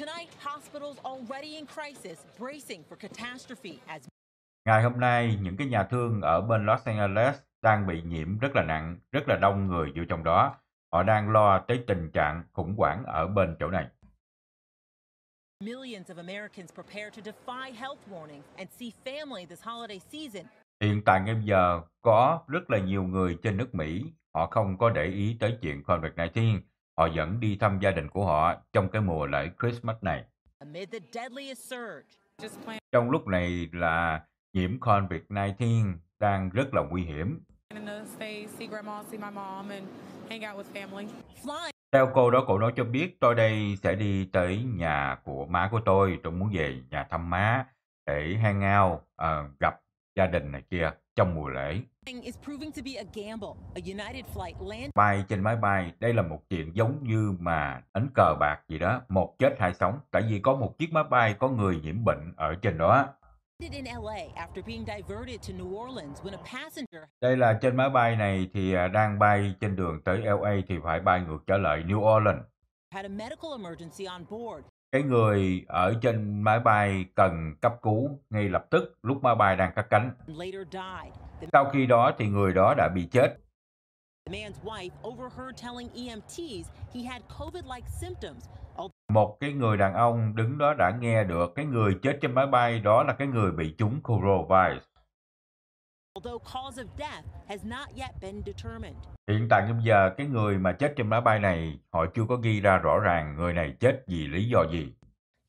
Tonight, hospitals already in crisis, bracing for catastrophe as Ngày hôm nay, những cái nhà thương ở bên Los Angeles đang bị nhiễm rất là nặng, rất là đông người vô trong đó. Họ đang lo tới tình trạng khủng hoảng ở bên chỗ này. Millions of Americans prepare to defy health warnings and see family this holiday season. Hiện tại ngay giờ có rất là nhiều người trên nước Mỹ họ không có để ý tới chuyện COVID-19 họ vẫn đi thăm gia đình của họ trong cái mùa lễ Christmas này. Trong lúc này là nhiễm COVID-19 đang rất là nguy hiểm. Theo cô đó, cô nói cho biết tôi đây sẽ đi tới nhà của má của tôi. Tôi muốn về nhà thăm má để hang ao uh, ờ, gặp gia đình này kia trong mùa lễ. Bay trên máy bay, đây là một chuyện giống như mà đánh cờ bạc gì đó, một chết hai sống, tại vì có một chiếc máy bay có người nhiễm bệnh ở trên đó. Đây là trên máy bay này thì à, đang bay trên đường tới LA thì phải bay ngược trở lại New Orleans cái người ở trên máy bay cần cấp cứu ngay lập tức lúc máy bay đang cất cánh. Sau khi đó thì người đó đã bị chết. E Một cái người đàn ông đứng đó đã nghe được cái người chết trên máy bay đó là cái người bị trúng coronavirus. Hiện tại bây giờ, cái người mà chết trên máy bay này, họ chưa có ghi ra rõ ràng người này chết vì lý do gì.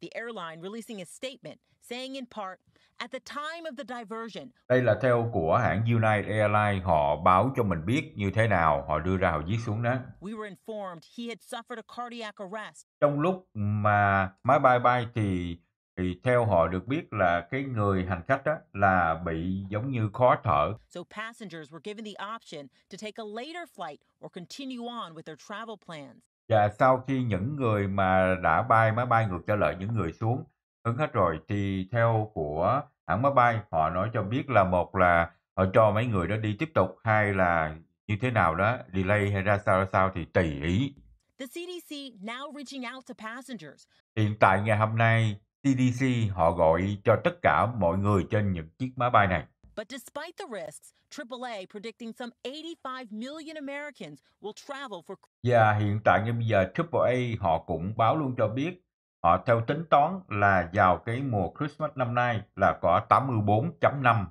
The the the airline releasing a statement saying in part, at time of diversion. Đây là theo của hãng United Airlines, họ báo cho mình biết như thế nào, họ đưa ra họ viết xuống đó. We were informed he had suffered a cardiac arrest. Trong lúc mà máy bay bay thì thì theo họ được biết là cái người hành khách đó là bị giống như khó thở. So passengers were given the option to take a later flight or continue on with their travel plans. Và sau khi những người mà đã bay máy bay ngược trở lại những người xuống hứng hết rồi thì theo của hãng máy bay họ nói cho biết là một là họ cho mấy người đó đi tiếp tục hay là như thế nào đó delay hay ra sao ra sao thì tùy ý. The CDC now reaching out to passengers. Hiện tại ngày hôm nay CDC họ gọi cho tất cả mọi người trên những chiếc máy bay này. But despite the risks, AAA predicting some 85 million Americans will travel for Và hiện tại như bây giờ AAA họ cũng báo luôn cho biết họ theo tính toán là vào cái mùa Christmas năm nay là có 84.5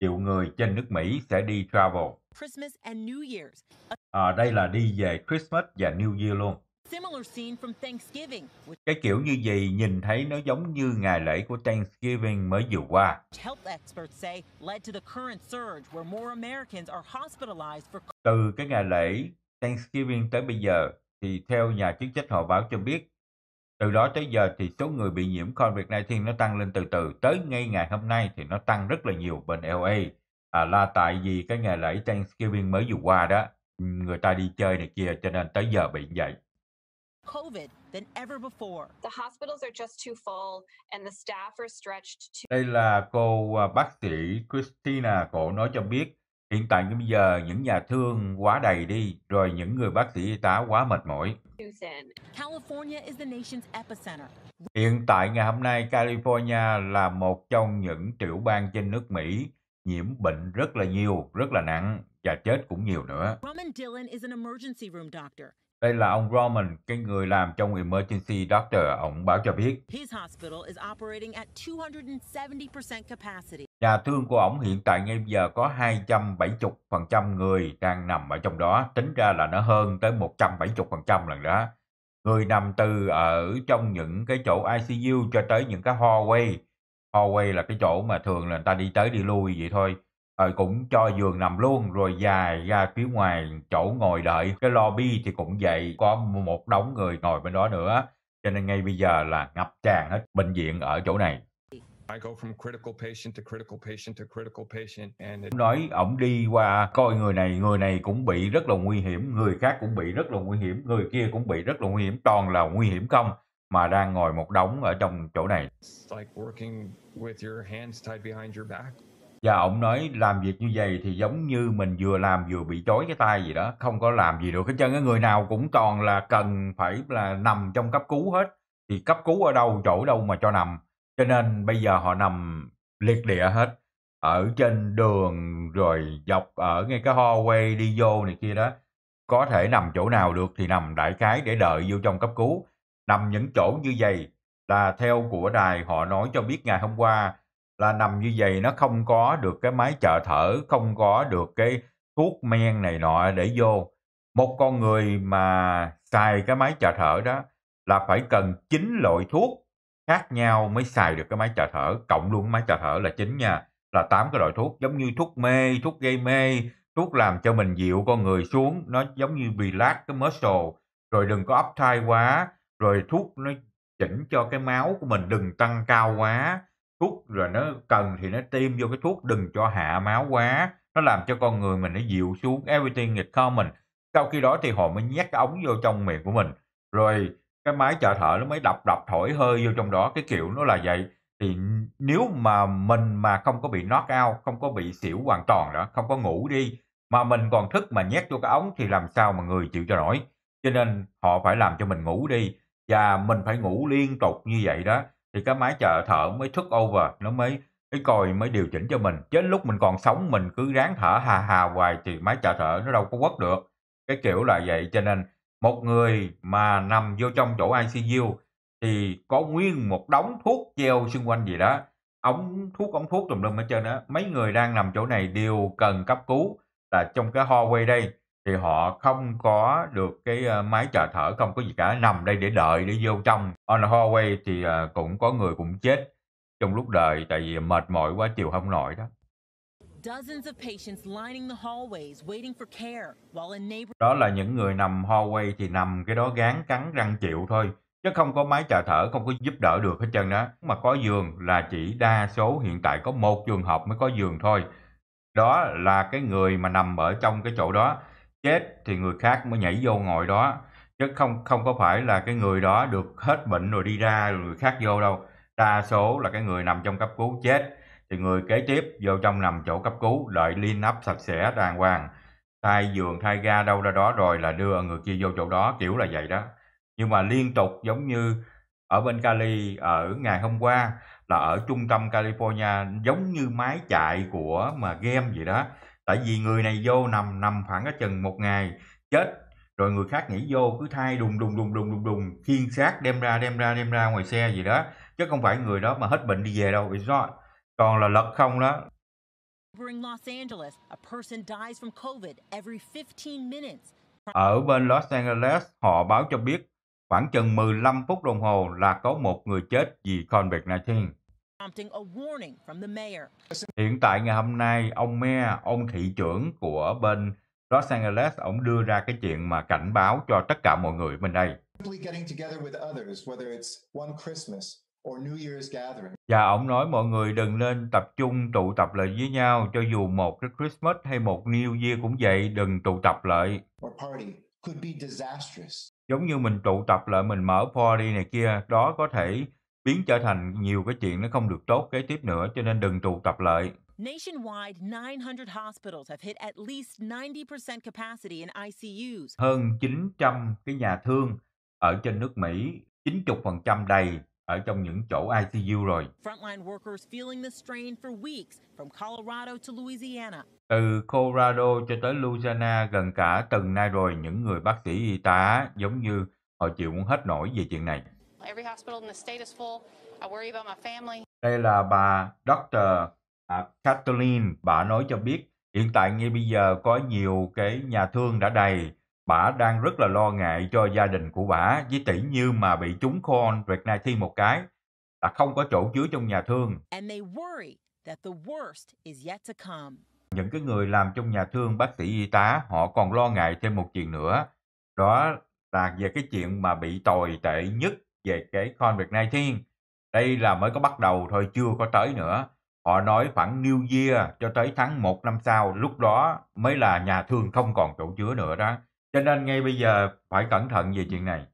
triệu người trên nước Mỹ sẽ đi travel. Christmas and New Year's. À, đây là đi về Christmas và New Year luôn. Cái kiểu như vậy nhìn thấy nó giống như ngày lễ của Thanksgiving mới vừa qua. Từ cái ngày lễ Thanksgiving tới bây giờ thì theo nhà chức trách họ báo cho biết từ đó tới giờ thì số người bị nhiễm COVID-19 nó tăng lên từ từ tới ngay ngày hôm nay thì nó tăng rất là nhiều bên LA à, là tại vì cái ngày lễ Thanksgiving mới vừa qua đó người ta đi chơi này kia cho nên tới giờ bị vậy COVID than ever before. The hospitals are just too full and the staff are stretched to... Đây là cô à, bác sĩ Christina, cổ nói cho biết Hiện tại bây giờ những nhà thương quá đầy đi, rồi những người bác sĩ y tá quá mệt mỏi. Hiện tại ngày hôm nay California là một trong những tiểu bang trên nước Mỹ nhiễm bệnh rất là nhiều, rất là nặng và chết cũng nhiều nữa. Roman Dillon is an emergency room doctor. Đây là ông Roman, cái người làm trong Emergency Doctor, ông báo cho biết. Nhà thương của ông hiện tại ngay giờ có 270% người đang nằm ở trong đó, tính ra là nó hơn tới 170% lần đó. Người nằm từ ở trong những cái chỗ ICU cho tới những cái hallway. Hallway là cái chỗ mà thường là người ta đi tới đi lui vậy thôi ờ, cũng cho giường nằm luôn rồi dài ra phía ngoài chỗ ngồi đợi cái lobby thì cũng vậy có một đống người ngồi bên đó nữa cho nên ngay bây giờ là ngập tràn hết bệnh viện ở chỗ này nói ổng đi qua coi người này người này cũng bị rất là nguy hiểm người khác cũng bị rất là nguy hiểm người kia cũng bị rất là nguy hiểm toàn là nguy hiểm không mà đang ngồi một đống ở trong chỗ này và ông nói làm việc như vậy thì giống như mình vừa làm vừa bị chối cái tay gì đó không có làm gì được hết trơn người nào cũng toàn là cần phải là nằm trong cấp cứu hết thì cấp cứu ở đâu chỗ đâu mà cho nằm cho nên bây giờ họ nằm liệt địa hết ở trên đường rồi dọc ở ngay cái hallway đi vô này kia đó có thể nằm chỗ nào được thì nằm đại khái để đợi vô trong cấp cứu nằm những chỗ như vậy là theo của đài họ nói cho biết ngày hôm qua là nằm như vậy nó không có được cái máy trợ thở không có được cái thuốc men này nọ để vô một con người mà xài cái máy trợ thở đó là phải cần chín loại thuốc khác nhau mới xài được cái máy trợ thở cộng luôn máy trợ thở là chính nha là tám cái loại thuốc giống như thuốc mê thuốc gây mê thuốc làm cho mình dịu con người xuống nó giống như relax cái muscle rồi đừng có ấp thai quá rồi thuốc nó chỉnh cho cái máu của mình đừng tăng cao quá thuốc rồi nó cần thì nó tiêm vô cái thuốc đừng cho hạ máu quá nó làm cho con người mình nó dịu xuống everything is common sau khi đó thì họ mới nhét cái ống vô trong miệng của mình rồi cái máy trợ thở nó mới đập đập thổi hơi vô trong đó cái kiểu nó là vậy thì nếu mà mình mà không có bị knock out không có bị xỉu hoàn toàn đó không có ngủ đi mà mình còn thức mà nhét vô cái ống thì làm sao mà người chịu cho nổi cho nên họ phải làm cho mình ngủ đi và mình phải ngủ liên tục như vậy đó thì cái máy trợ thở mới thức over nó mới cái còi mới điều chỉnh cho mình chứ lúc mình còn sống mình cứ ráng thở hà hà hoài thì máy trợ thở nó đâu có quất được cái kiểu là vậy cho nên một người mà nằm vô trong chỗ ICU thì có nguyên một đống thuốc treo xung quanh gì đó ống thuốc ống thuốc tùm lum ở trên đó mấy người đang nằm chỗ này đều cần cấp cứu là trong cái ho quay đây thì họ không có được cái ờ, máy trợ thở không có gì cả nằm đây để đợi để vô trong on the hallway thì ờ, cũng có người cũng chết trong lúc đợi tại vì mệt mỏi quá chịu không nổi đó đó là những người nằm hallway thì nằm cái đó gán cắn răng chịu thôi chứ không có máy trợ thở không có giúp đỡ được hết trơn đó mà có giường là chỉ đa số hiện tại có một trường hợp mới có giường thôi đó là cái người mà nằm ở trong cái chỗ đó chết thì người khác mới nhảy vô ngồi đó chứ không không có phải là cái người đó được hết bệnh rồi đi ra rồi người khác vô đâu đa số là cái người nằm trong cấp cứu chết thì người kế tiếp vô trong nằm chỗ cấp cứu đợi liên up sạch sẽ đàng hoàng thay giường thay ga đâu ra đó rồi là đưa người kia vô chỗ đó kiểu là vậy đó nhưng mà liên tục giống như ở bên Cali ở ngày hôm qua là ở trung tâm California giống như máy chạy của mà game vậy đó tại vì người này vô nằm nằm khoảng cái chừng một ngày chết rồi người khác nhảy vô cứ thay đùng đùng đùng đùng đùng đùng khiên xác đem ra đem ra đem ra ngoài xe gì đó chứ không phải người đó mà hết bệnh đi về đâu it's not còn là lật không đó ở bên Los Angeles họ báo cho biết khoảng chừng 15 phút đồng hồ là có một người chết vì COVID-19 Hiện tại ngày hôm nay, ông Mayor, ông thị trưởng của bên Los Angeles, ông đưa ra cái chuyện mà cảnh báo cho tất cả mọi người bên đây. Và ông nói mọi người đừng nên tập trung tụ tập lại với nhau cho dù một cái Christmas hay một New Year cũng vậy, đừng tụ tập lại. Giống như mình tụ tập lại mình mở party này kia, đó có thể biến trở thành nhiều cái chuyện nó không được tốt kế tiếp nữa cho nên đừng tụ tập lại. Nationwide, 900 hospitals have hit at least 90% capacity in ICUs. Hơn 900 cái nhà thương ở trên nước Mỹ, 90% đầy ở trong những chỗ ICU rồi. Frontline workers feeling the strain for weeks from Colorado to Louisiana. Từ Colorado cho tới Louisiana gần cả tuần nay rồi những người bác sĩ y tá giống như họ chịu muốn hết nổi về chuyện này. Đây là bà Dr. À, Kathleen, bà nói cho biết hiện tại ngay bây giờ có nhiều cái nhà thương đã đầy, bà đang rất là lo ngại cho gia đình của bà với tỷ như mà bị trúng con Covid-19 một cái là không có chỗ chứa trong nhà thương. Những cái người làm trong nhà thương bác sĩ y tá họ còn lo ngại thêm một chuyện nữa, đó là về cái chuyện mà bị tồi tệ nhất về cái COVID-19. Đây là mới có bắt đầu thôi, chưa có tới nữa. Họ nói khoảng New Year cho tới tháng 1 năm sau, lúc đó mới là nhà thương không còn chỗ chứa nữa đó. Cho nên ngay bây giờ phải cẩn thận về chuyện này.